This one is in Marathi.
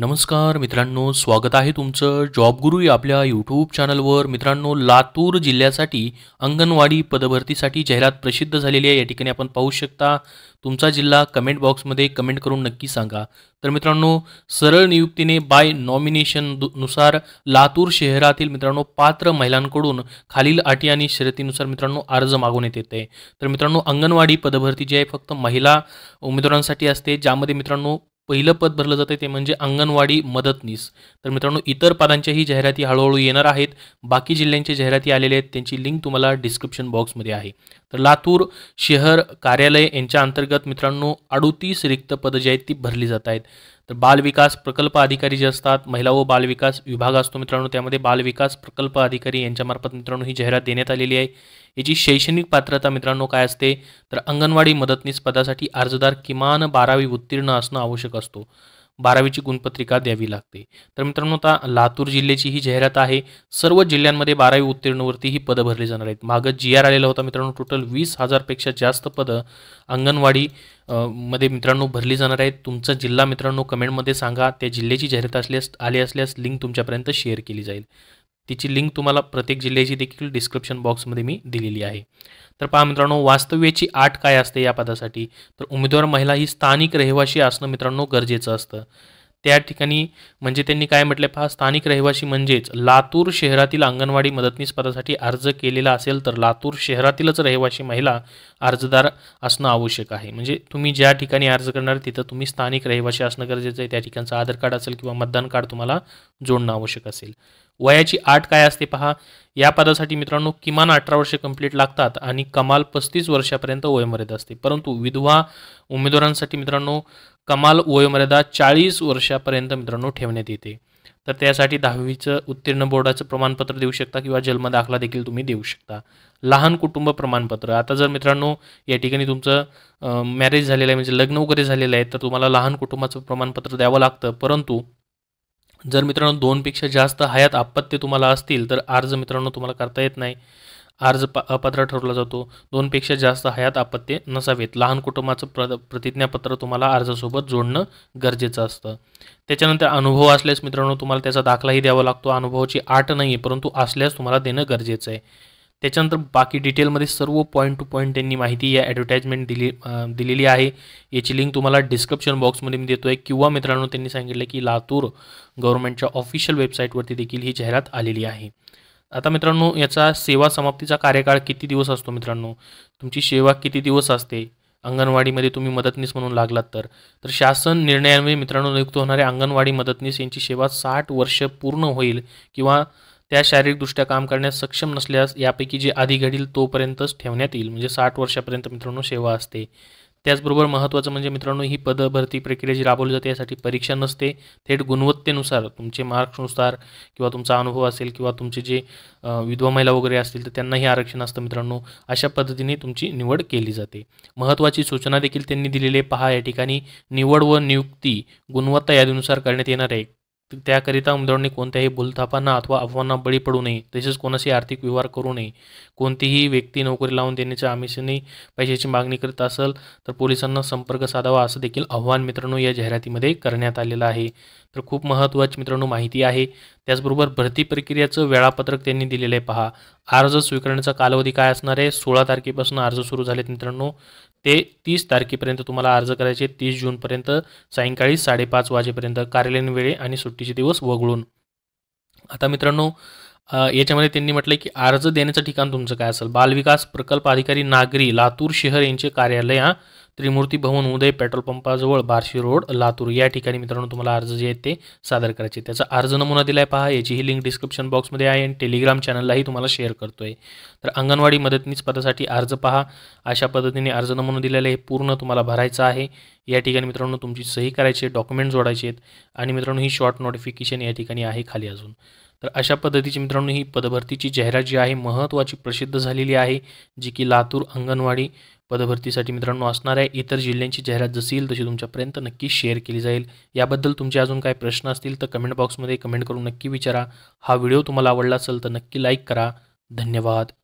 नमस्कार मित्रांनो स्वागत आहे तुमचं जॉब गुरु या आपल्या यूट्यूब चॅनलवर मित्रांनो लातूर जिल्ह्यासाठी अंगणवाडी पदभरतीसाठी जाहिरात प्रसिद्ध झालेली आहे या ठिकाणी आपण पाहू शकता तुमचा जिल्हा कमेंट बॉक्समध्ये कमेंट करून नक्की सांगा तर मित्रांनो सरळ नियुक्तीने बाय नॉमिनेशन नुसार लातूर शहरातील मित्रांनो पात्र महिलांकडून खालील अटी आणि शर्यतीनुसार मित्रांनो अर्ज मागवण्यात येते तर मित्रांनो अंगणवाडी पदभरती जी आहे फक्त महिला उमेदवारांसाठी असते ज्यामध्ये मित्रांनो पहिलं पद भरलं जातं ते म्हणजे अंगणवाडी मदतनीस तर मित्रांनो इतर पदांच्याही जाहिराती हळूहळू येणार आहेत बाकी जिल्ह्यांच्या जाहिराती आलेल्या आहेत त्यांची लिंक तुम्हाला डिस्क्रिप्शन बॉक्समध्ये आहे तर लातूर शहर कार्यालय यांच्या अंतर्गत मित्रांनो अडुतीस रिक्त पदं जी आहेत ती भरली जात आहेत तर बालविकास प्रकल्प अधिकारी जे असतात महिला व बालविकास विभाग असतो मित्रांनो त्यामध्ये बालविकास प्रकल्प अधिकारी यांच्यामार्फत मित्रांनो ही जाहिरात देण्यात आलेली आहे याची शैक्षणिक पात्रता मित्रांनो काय असते तर अंगणवाडी मदतनीस पदासाठी अर्जदार किमान बारावी उत्तीर्ण असणं आवश्यक असतो बारावीची गुणपत्रिका द्यावी लागते तर मित्रांनो आता लातूर जिल्ह्याची ही जाहिरात आहे सर्व जिल्ह्यांमध्ये बारावी उत्तीर्णवरती ही पदं भरली जाणार आहेत मागं जी आर आलेला होता मित्रांनो टोटल वीस हजारपेक्षा जास्त पदं अंगणवाडी मध्ये मित्रांनो भरली जाणार आहेत तुमचा जिल्हा मित्रांनो कमेंटमध्ये सांगा त्या जिल्ह्याची जाहिरात असल्यास आली असल्यास लिंक तुमच्यापर्यंत शेअर केली जाईल तिची लिंक तुम्हाला प्रत्येक जिल्ह्याची देखील डिस्क्रिप्शन बॉक्समध्ये मी दिलेली आहे तर पहा मित्रांनो वास्तव्याची आठ काय असते या पदासाठी तर उमेदवार महिला ही स्थानिक रहिवाशी असणं मित्रांनो गरजेचं असतं त्या ठिकाणी म्हणजे त्यांनी काय म्हटलं पहा स्थानिक रहिवाशी म्हणजेच लातूर शहरातील अंगणवाडी मदतनीस पदासाठी अर्ज केलेला असेल तर लातूर शहरातीलच रहिवाशी महिला अर्जदार असणं आवश्यक आहे म्हणजे तुम्ही ज्या ठिकाणी अर्ज करणार तिथं तुम्ही स्थानिक रहिवाशी असणं गरजेचं आहे त्या ठिकाणचं आधार कार्ड असेल किंवा मतदान कार्ड तुम्हाला जोडणं आवश्यक असेल वयाची आठ काय असते पहा या पदासाठी मित्रांनो किमान अठरा वर्षे कंप्लीट लागतात आणि कमाल पस्तीस वर्षापर्यंत वयोमर्यादा असते परंतु विधवा उमेदवारांसाठी मित्रांनो कमाल वयोमर्यादा चाळीस वर्षापर्यंत मित्रांनो ठेवण्यात येते तर त्यासाठी दहावीचं उत्तीर्ण बोर्डाचं प्रमाणपत्र देऊ शकता किंवा जन्मदाखला देखील तुम्ही देऊ शकता लहान कुटुंब प्रमाणपत्र आता जर मित्रांनो या ठिकाणी तुमचं मॅरेज झालेलं आहे म्हणजे लग्न वगैरे झालेलं आहे तर तुम्हाला लहान कुटुंबाचं प्रमाणपत्र द्यावं लागतं परंतु जर मित्रांनो दोनपेक्षा जास्त हयात आपत्ती तुम्हाला असतील तर अर्ज मित्रांनो तुम्हाला करता येत नाही अर्ज प अपात्र ठरवला जातो दोनपेक्षा जास्त हयात आपत्ती नसावेत लहान कुटुंबाचं प्र प्रतिज्ञापत्र तुम्हाला अर्जासोबत जोडणं गरजेचं असतं त्याच्यानंतर अनुभव असल्यास मित्रांनो तुम्हाला त्याचा दाखलाही द्यावा लागतो अनुभवाची आट नाही परंतु असल्यास तुम्हाला देणं गरजेचं आहे त्याच्यानंतर बाकी डिटेलमध्ये सर्व पॉईंट टू पॉईंट त्यांनी माहिती या ॲडव्हर्टाईजमेंट दिली दिलेली आहे याची लिंक तुम्हाला डिस्क्रिप्शन बॉक्समध्ये मी देतो आहे किंवा मित्रांनो त्यांनी सांगितलं की लातूर गव्हर्नमेंटच्या ऑफिशियल वेबसाईटवरती देखील ही जाहिरात आलेली आहे आता मित्रांनो याचा सेवा समाप्तीचा कार्यकाळ किती दिवस असतो मित्रांनो तुमची सेवा किती दिवस असते अंगणवाडीमध्ये तुम्ही मदतनीस म्हणून लागलात तर तर शासन निर्णयान्वये मित्रांनो नियुक्त होणारे अंगणवाडी मदतनीस यांची सेवा साठ वर्ष पूर्ण होईल किंवा त्या शारीरिकदृष्ट्या काम करण्यास सक्षम नसल्यास यापैकी जे आधी घडील तोपर्यंतच ठेवण्यात येईल म्हणजे साठ वर्षापर्यंत मित्रांनो सेवा असते त्याचबरोबर महत्त्वाचं म्हणजे मित्रांनो ही पदभरती प्रक्रिया जी राबवली जाते यासाठी परीक्षा नसते थेट गुणवत्तेनुसार तुमचे मार्क्सनुसार किंवा तुमचा अनुभव असेल किंवा तुमचे जे विधवा महिला वगैरे असतील तर त्यांनाही आरक्षण असतं मित्रांनो अशा पद्धतीने तुमची निवड केली जाते महत्त्वाची सूचना देखील त्यांनी दिलेले पहा या ठिकाणी निवड व नियुक्ती गुणवत्ता यादीनुसार करण्यात येणार आहे त्याकरिता उमेदवारांनी कोणत्याही भूलथापांना अथवा अफवांना बळी पडू नये तसेच कोणाशी आर्थिक व्यवहार करू नये कोणतीही व्यक्ती नोकरी लावून देण्याच्या आमिषाने पैशाची मागणी करत असेल तर पोलिसांना संपर्क साधावा असं देखील आव्हान मित्रांनो या जाहिरातीमध्ये करण्यात आलेलं आहे तर खूप महत्त्वाची मित्रांनो माहिती आहे त्याचबरोबर भरती प्रक्रियेचं वेळापत्रक त्यांनी दिलेलं आहे पहा अर्ज स्वीकारण्याचा कालावधी काय असणार आहे सोळा तारखेपासून अर्ज सुरू झालेत मित्रांनो ते तीस तारखेपर्यंत तुम्हाला अर्ज करायचे तीस जूनपर्यंत सायंकाळी साडेपाच वाजेपर्यंत कार्यालयीन वेळे आणि सुट्टीचे दिवस वगळून आता मित्रांनो याच्यामध्ये त्यांनी म्हटलं की अर्ज देण्याचं ठिकाण तुमचं काय असेल बालविकास प्रकल्प अधिकारी नागरी लातूर शहर यांचे कार्यालय हा त्रिमूर्ती भवन उदय पेट्रोल पंपाजवळ बारशी रोड लातूर या ठिकाणी मित्रांनो तुम्हाला अर्ज जे आहेत ते सादर करायचे त्याचा अर्ज नमुना दिलाय पहा याची ही लिंक डिस्क्रिप्शन बॉक्समध्ये आहे आणि टेलिग्राम चॅनललाही तुम्हाला शेअर करतोय तर अंगणवाडी मदतनीस पदासाठी अर्ज पहा अशा पद्धतीने अर्ज नमुना दिलेला हे पूर्ण तुम्हाला भरायचं आहे या ठिकाणी मित्रांनो तुमची सही करायची डॉक्युमेंट जोडायचे आहेत आणि मित्रांनो ही शॉर्ट नोटिफिकेशन या ठिकाणी आहे खाली अजून तर अशा पद्धतीची मित्रांनो ही पदभरतीची जाहिरात जी आहे महत्त्वाची प्रसिद्ध झालेली आहे जी की लातूर अंगणवाडी पदभरतीसाठी मित्रांनो असणाऱ्या इतर जिल्ह्यांची जाहिरात जशी तशी तुमच्यापर्यंत नक्की शेअर केली जाईल याबद्दल तुमचे अजून काय प्रश्न असतील तर कमेंट बॉक्समध्ये कमेंट करून नक्की विचारा हा व्हिडिओ तुम्हाला आवडला असेल तर नक्की लाईक करा धन्यवाद